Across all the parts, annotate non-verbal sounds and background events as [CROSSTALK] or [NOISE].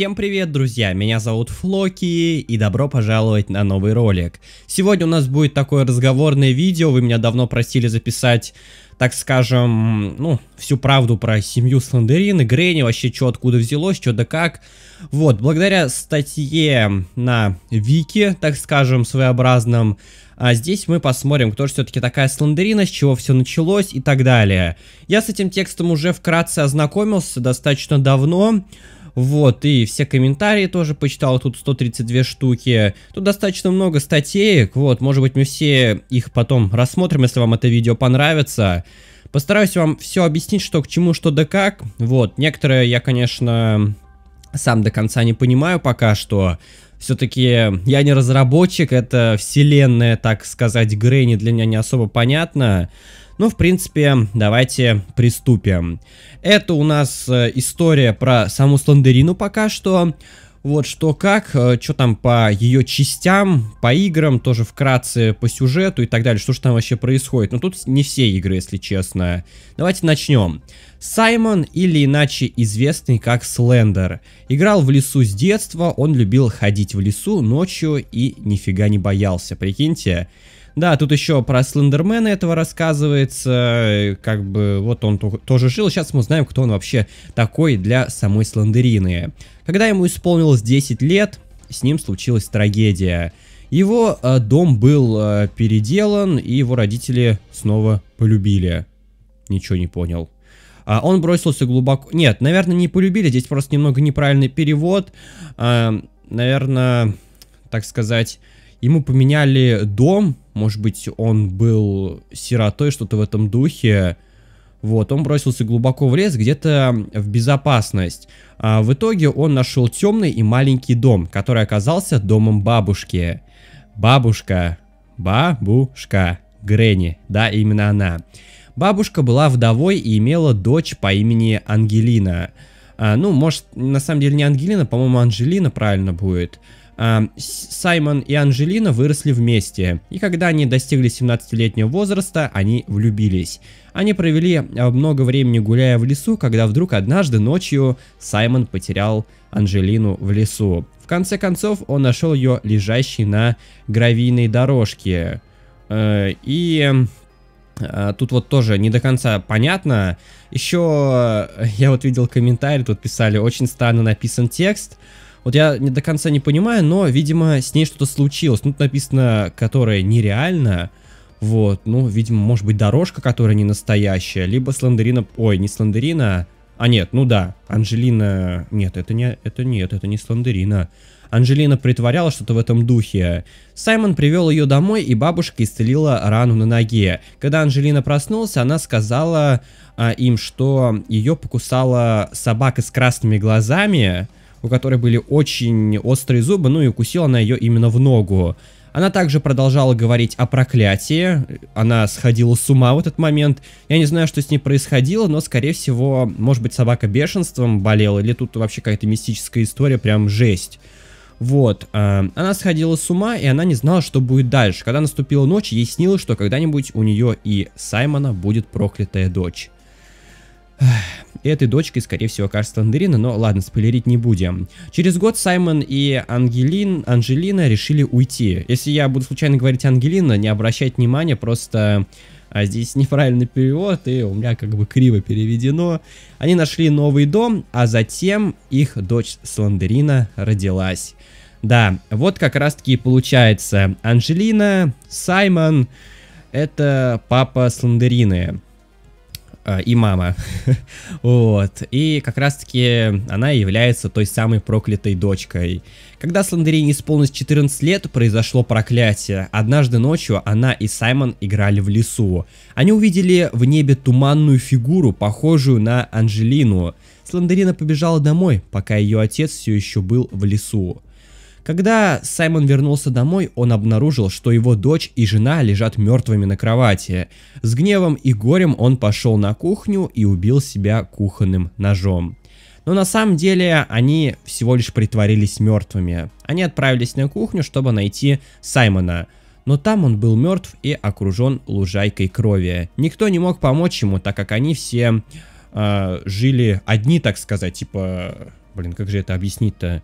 Всем привет, друзья! Меня зовут Флоки, и добро пожаловать на новый ролик. Сегодня у нас будет такое разговорное видео, вы меня давно просили записать, так скажем, ну, всю правду про семью Слендерин и Грэнни, вообще, что откуда взялось, что да как. Вот, благодаря статье на Вики, так скажем, своеобразном, а здесь мы посмотрим, кто же все-таки такая Слендерина, с чего все началось и так далее. Я с этим текстом уже вкратце ознакомился достаточно давно, вот, и все комментарии тоже почитал, тут 132 штуки. Тут достаточно много статеек. вот, может быть мы все их потом рассмотрим, если вам это видео понравится. Постараюсь вам все объяснить, что к чему, что да как. Вот, некоторые я, конечно, сам до конца не понимаю пока что. Все-таки я не разработчик, это вселенная, так сказать, Грэнни для меня не особо понятно. Ну, в принципе, давайте приступим. Это у нас э, история про саму Сландерину пока что. Вот что как, э, что там по ее частям, по играм, тоже вкратце по сюжету и так далее, что же там вообще происходит. Но тут не все игры, если честно. Давайте начнем. Саймон, или иначе известный как Слендер, играл в лесу с детства, он любил ходить в лесу ночью и нифига не боялся, прикиньте. Да, тут еще про Слендермена этого рассказывается, э, как бы вот он тоже жил, сейчас мы узнаем, кто он вообще такой для самой Слендерины. Когда ему исполнилось 10 лет, с ним случилась трагедия. Его э, дом был э, переделан, и его родители снова полюбили. Ничего не понял. А он бросился глубоко... Нет, наверное, не полюбили, здесь просто немного неправильный перевод. А, наверное, так сказать, ему поменяли дом, может быть, он был сиротой, что-то в этом духе. Вот, он бросился глубоко в лес, где-то в безопасность. А в итоге он нашел темный и маленький дом, который оказался домом бабушки. Бабушка, бабушка, Гренни, да, именно она. Бабушка была вдовой и имела дочь по имени Ангелина. А, ну, может, на самом деле не Ангелина, по-моему, Анжелина правильно будет. А, Саймон и Анжелина выросли вместе, и когда они достигли 17-летнего возраста, они влюбились. Они провели а, много времени гуляя в лесу, когда вдруг однажды ночью Саймон потерял Анжелину в лесу. В конце концов, он нашел ее лежащей на гравийной дорожке. Э, и а, Тут вот тоже не до конца понятно. Еще э, я вот видел комментарий, тут писали, очень странно написан текст. Вот я не до конца не понимаю, но, видимо, с ней что-то случилось. тут написано, которое нереально. Вот, ну, видимо, может быть, дорожка, которая не настоящая. Либо Сландерина, Ой, не Сландерина. А нет, ну да, Анжелина... Нет, это не... Это нет, это не Сландерина. Анжелина притворяла что-то в этом духе. Саймон привел ее домой, и бабушка исцелила рану на ноге. Когда Анжелина проснулась, она сказала а, им, что ее покусала собака с красными глазами у которой были очень острые зубы, ну и укусила она ее именно в ногу. Она также продолжала говорить о проклятии, она сходила с ума в этот момент. Я не знаю, что с ней происходило, но, скорее всего, может быть, собака бешенством болела, или тут вообще какая-то мистическая история, прям жесть. Вот, э, она сходила с ума, и она не знала, что будет дальше. Когда наступила ночь, ей снилось, что когда-нибудь у нее и Саймона будет проклятая дочь этой дочкой, скорее всего, окажется Андерина, но ладно, спойлерить не будем. Через год Саймон и Ангелин, Анжелина решили уйти. Если я буду случайно говорить Ангелина, не обращать внимания, просто а здесь [LAUGHS] неправильный перевод, и у меня как бы криво переведено. Они нашли новый дом, а затем их дочь Сландерина родилась. Да, вот как раз таки получается Анжелина, Саймон, это папа Сландерины. А, и мама. [LAUGHS] вот. И как раз-таки она является той самой проклятой дочкой. Когда Слендерине исполнилось 14 лет, произошло проклятие. Однажды ночью она и Саймон играли в лесу. Они увидели в небе туманную фигуру, похожую на Анжелину. Слендерина побежала домой, пока ее отец все еще был в лесу. Когда Саймон вернулся домой, он обнаружил, что его дочь и жена лежат мертвыми на кровати. С гневом и горем он пошел на кухню и убил себя кухонным ножом. Но на самом деле они всего лишь притворились мертвыми. Они отправились на кухню, чтобы найти Саймона. Но там он был мертв и окружен лужайкой крови. Никто не мог помочь ему, так как они все э, жили одни, так сказать. Типа, блин, как же это объяснить-то?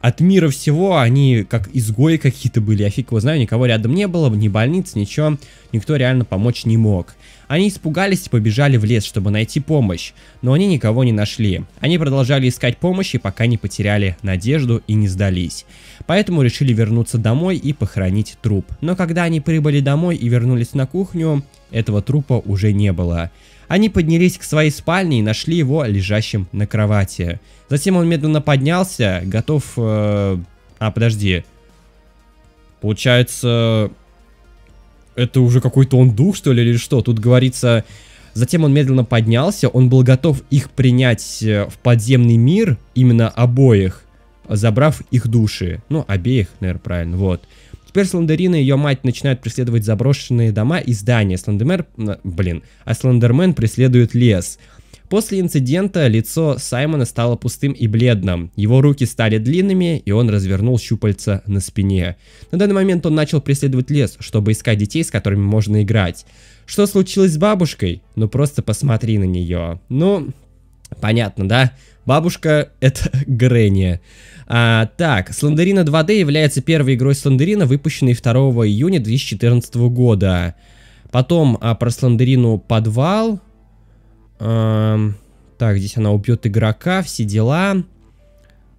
от мира всего они как изгои какие-то были, я фиг его знаю, никого рядом не было, ни больниц, ничего, никто реально помочь не мог. Они испугались и побежали в лес, чтобы найти помощь, но они никого не нашли. Они продолжали искать помощи, пока не потеряли надежду и не сдались. Поэтому решили вернуться домой и похоронить труп. Но когда они прибыли домой и вернулись на кухню, этого трупа уже не было. Они поднялись к своей спальне и нашли его лежащим на кровати. Затем он медленно поднялся, готов... Э, а, подожди. Получается... Это уже какой-то он дух, что ли, или что? Тут говорится... Затем он медленно поднялся, он был готов их принять э, в подземный мир, именно обоих, забрав их души. Ну, обеих, наверное, правильно, Вот. Теперь Слендерина и ее мать начинают преследовать заброшенные дома и здания. Слендемер... Блин. А Слендермен преследует лес. После инцидента лицо Саймона стало пустым и бледным. Его руки стали длинными, и он развернул щупальца на спине. На данный момент он начал преследовать лес, чтобы искать детей, с которыми можно играть. Что случилось с бабушкой? Ну просто посмотри на нее. Ну, понятно, да? Бабушка — это [LAUGHS] Гренни. А, так, Сландерина 2D является первой игрой Сландерина, выпущенной 2 июня 2014 года. Потом а, про Сландерину подвал. А, так, здесь она убьет игрока, все дела.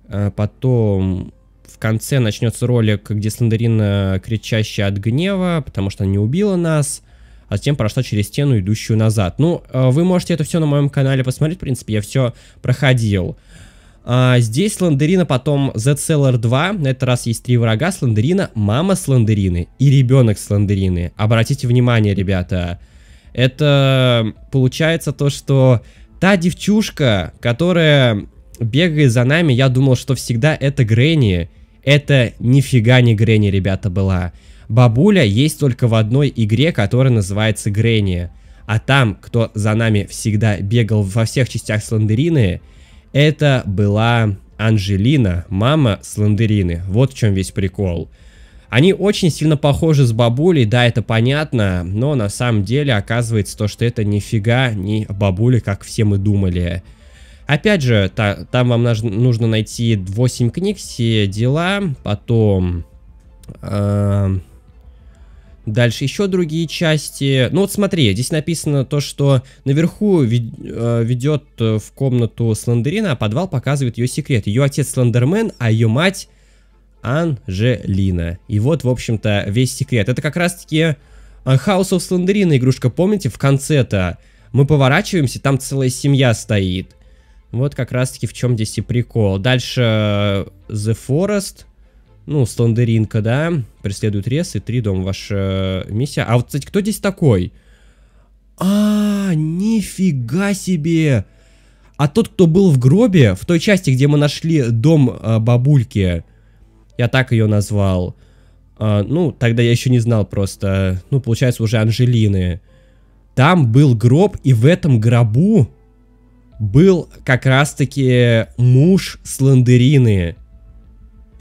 А, потом в конце начнется ролик, где Сландерина кричащая от гнева, потому что она не убила нас а затем прошла через стену, идущую назад. Ну, э, вы можете это все на моем канале посмотреть, в принципе, я все проходил. А, здесь ландерина потом Zseller 2, на этот раз есть три врага, Сландерина, мама Сландерины и ребенок Сландерины. Обратите внимание, ребята, это получается то, что та девчушка, которая бегает за нами, я думал, что всегда это Грэнни, это нифига не Грэнни, ребята, была. Бабуля есть только в одной игре, которая называется Грэнни. А там, кто за нами всегда бегал во всех частях Сландерины, это была Анжелина, мама Сландерины. Вот в чем весь прикол. Они очень сильно похожи с бабулей, да, это понятно, но на самом деле оказывается то, что это нифига не бабуля, как все мы думали. Опять же, та, там вам нужно найти 8 книг, все дела, потом... Э Дальше еще другие части. Ну вот смотри, здесь написано то, что наверху э, ведет э, в комнату Слендерина, а подвал показывает ее секрет. Ее отец Слендермен, а ее мать Анжелина. И вот, в общем-то, весь секрет. Это как раз-таки э, House of Слендерина игрушка, помните? В конце-то мы поворачиваемся, там целая семья стоит. Вот как раз-таки в чем здесь и прикол. Дальше The Forest ну, Сландеринка, да, преследует Рес и три дом ваша э, миссия. А вот, кстати, кто здесь такой? А, -а нифига себе! А тот, кто был в гробе, в той части, где мы нашли дом э, бабульки, я так ее назвал. Э, ну, тогда я еще не знал просто. Ну, получается, уже Анжелины. Там был гроб, и в этом гробу был как раз-таки муж Сландерины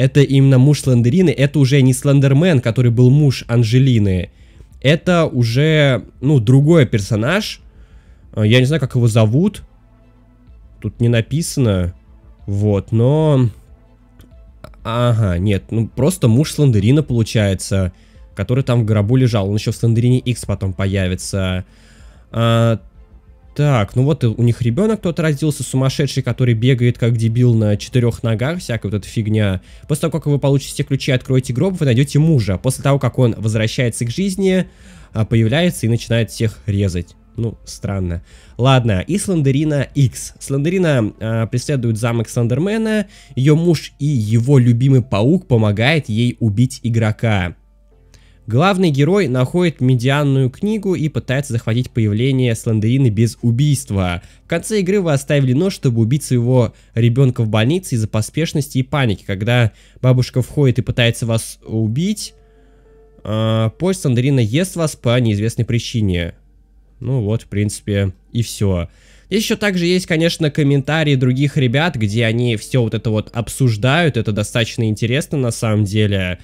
это именно муж Слендерины, это уже не Слендермен, который был муж Анжелины, это уже, ну, другой персонаж, э, я не знаю, как его зовут, тут не написано, вот, но... Ага, нет, ну просто муж Слендерина получается, который там в гробу лежал, он еще в Слендерине X потом появится. А, так, ну вот у них ребенок тот родился, сумасшедший, который бегает как дебил на четырех ногах, всякая вот эта фигня. После того, как вы получите ключи, откроете гроб, вы найдете мужа. После того, как он возвращается к жизни, а, появляется и начинает всех резать. Ну, странно. Ладно, и Слендерина X. Слендерина э, преследует замок Слендермена, ее муж и его любимый паук помогает ей убить игрока. Главный герой находит медианную книгу и пытается захватить появление Слендерины без убийства. В конце игры вы оставили нож, чтобы убить своего ребенка в больнице из-за поспешности и паники. Когда бабушка входит и пытается вас убить, э, а, пусть Слендерина ест вас по неизвестной причине. Ну вот, в принципе, и все. Здесь еще также есть, конечно, комментарии других ребят, где они все вот это вот обсуждают. Это достаточно интересно на самом деле.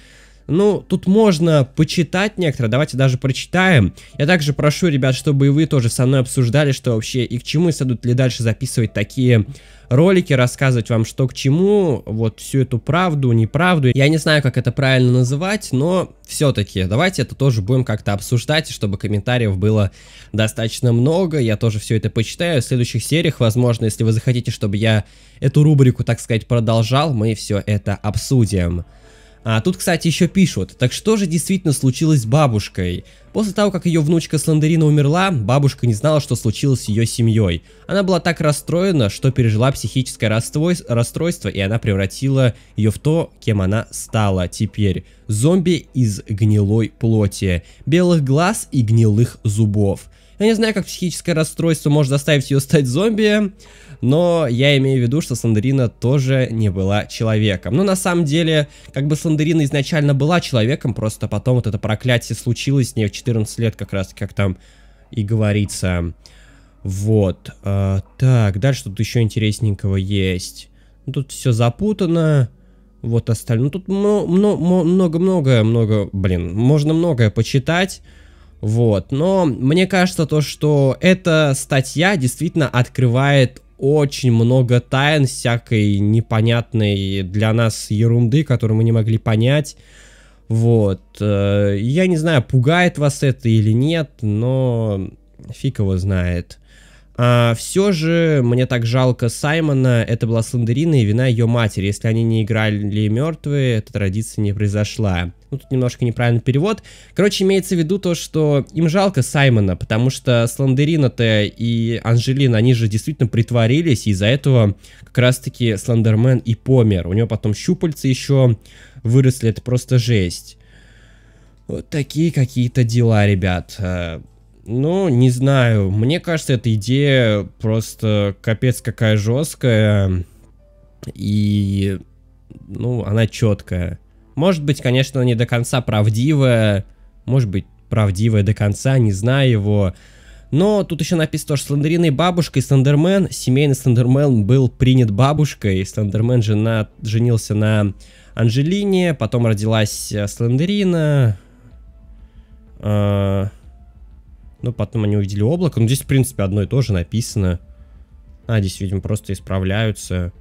Ну, тут можно почитать некоторые, давайте даже прочитаем. Я также прошу, ребят, чтобы и вы тоже со мной обсуждали, что вообще и к чему, и следует ли дальше записывать такие ролики, рассказывать вам, что к чему, вот всю эту правду, неправду. Я не знаю, как это правильно называть, но все-таки давайте это тоже будем как-то обсуждать, чтобы комментариев было достаточно много. Я тоже все это почитаю в следующих сериях. Возможно, если вы захотите, чтобы я эту рубрику, так сказать, продолжал, мы все это обсудим. А тут, кстати, еще пишут, так что же действительно случилось с бабушкой? После того, как ее внучка Слендерина умерла, бабушка не знала, что случилось с ее семьей. Она была так расстроена, что пережила психическое расстройство, и она превратила ее в то, кем она стала теперь. Зомби из гнилой плоти, белых глаз и гнилых зубов. Я не знаю, как психическое расстройство может заставить ее стать зомби, но я имею в виду, что Сандерина тоже не была человеком. Но ну, на самом деле, как бы Сандерина изначально была человеком, просто потом вот это проклятие случилось с ней в 14 лет как раз, как там и говорится. Вот. А, так, дальше тут еще интересненького есть. Ну, тут все запутано. Вот остальное. Ну, тут много-много-много, блин, можно многое почитать. Вот, но мне кажется то, что эта статья действительно открывает очень много тайн всякой непонятной для нас ерунды, которую мы не могли понять. Вот. Э, я не знаю, пугает вас это или нет, но фиг его знает. А, все же мне так жалко Саймона, это была Сландерина и вина ее матери. Если они не играли мертвые, эта традиция не произошла. Ну, тут немножко неправильный перевод. Короче, имеется в виду то, что им жалко Саймона, потому что Сландерина-то и Анжелина, они же действительно притворились, и из-за этого как раз-таки Сландермен и помер. У него потом щупальцы еще выросли, это просто жесть. Вот такие какие-то дела, ребят. А, ну, не знаю. Мне кажется, эта идея просто капец какая жесткая. И, ну, она четкая. Может быть, конечно, не до конца правдивая. Может быть, правдивая до конца, не знаю его. Но тут еще написано, что Слендерина и Слендермен, семейный Слендермен был принят бабушкой. Слендермен жена, женился на Анжелине, потом родилась э, Слендерина. А, но ну, потом они увидели облако. Ну, здесь, в принципе, одно и то же написано. А, здесь, видимо, просто исправляются.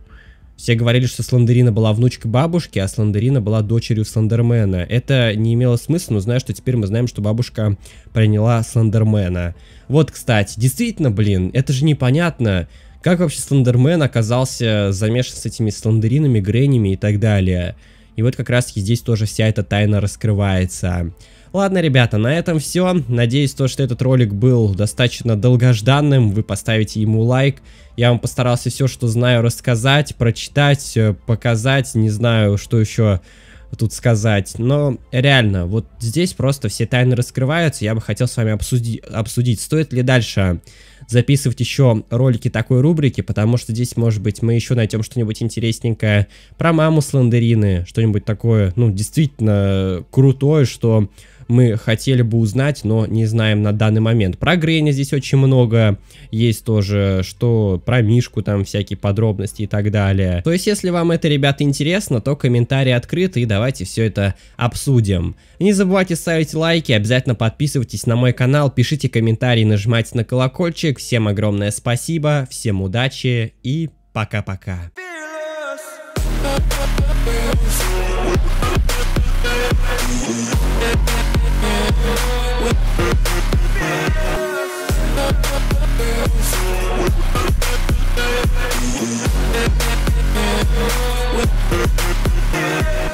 Все говорили, что Сландерина была внучкой бабушки, а Сландерина была дочерью Сландермена. Это не имело смысла, но знаю, что теперь мы знаем, что бабушка приняла Сландермена. Вот, кстати, действительно, блин, это же непонятно. Как вообще Сландермен оказался замешан с этими Сландеринами, гренями и так далее? И вот как раз здесь тоже вся эта тайна раскрывается. Ладно, ребята, на этом все. Надеюсь, то, что этот ролик был достаточно долгожданным, вы поставите ему лайк. Я вам постарался все, что знаю, рассказать, прочитать, э, показать, не знаю, что еще тут сказать. Но реально, вот здесь просто все тайны раскрываются. Я бы хотел с вами обсуди обсудить, стоит ли дальше записывать еще ролики такой рубрики, потому что здесь, может быть, мы еще найдем что-нибудь интересненькое про маму Слендерины, что-нибудь такое, ну, действительно э, крутое, что мы хотели бы узнать, но не знаем на данный момент. Про Грейня здесь очень много есть тоже, что про Мишку там всякие подробности и так далее. То есть, если вам это, ребята, интересно, то комментарии открыты и давайте все это обсудим. Не забывайте ставить лайки, обязательно подписывайтесь на мой канал, пишите комментарии, нажимайте на колокольчик. Всем огромное спасибо, всем удачи и пока-пока. Fearless. Yeah.